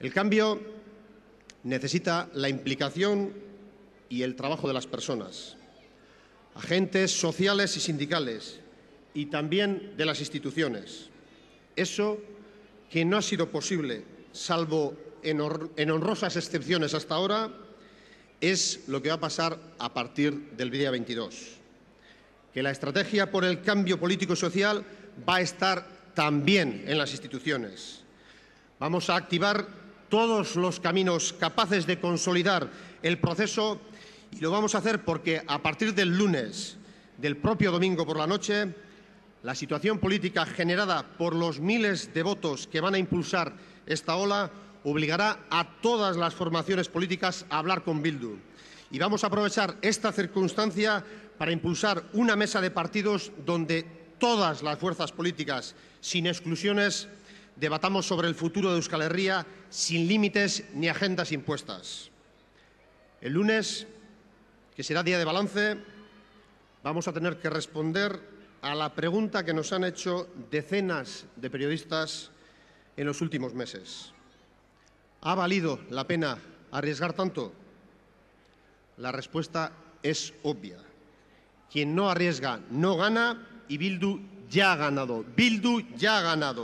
El cambio necesita la implicación y el trabajo de las personas, agentes sociales y sindicales, y también de las instituciones. Eso que no ha sido posible, salvo en, honrosas excepciones hasta ahora, es lo que va a pasar a partir del día 22. Que la estrategia por el cambio político y social va a estar también en las instituciones. Vamos a activar todos los caminos capaces de consolidar el proceso y lo vamos a hacer porque a partir del lunes, del propio domingo por la noche, la situación política generada por los miles de votos que van a impulsar esta ola obligará a todas las formaciones políticas a hablar con Bildu. Y vamos a aprovechar esta circunstancia para impulsar una mesa de partidos donde todas las fuerzas políticas, sin exclusiones, debatamos sobre el futuro de Euskal Herria sin límites ni agendas impuestas. El lunes, que será día de balance, vamos a tener que responder a la pregunta que nos han hecho decenas de periodistas en los últimos meses. ¿Ha valido la pena arriesgar tanto? La respuesta es obvia. Quien no arriesga no gana y Bildu ya ha ganado. Bildu ya ha ganado.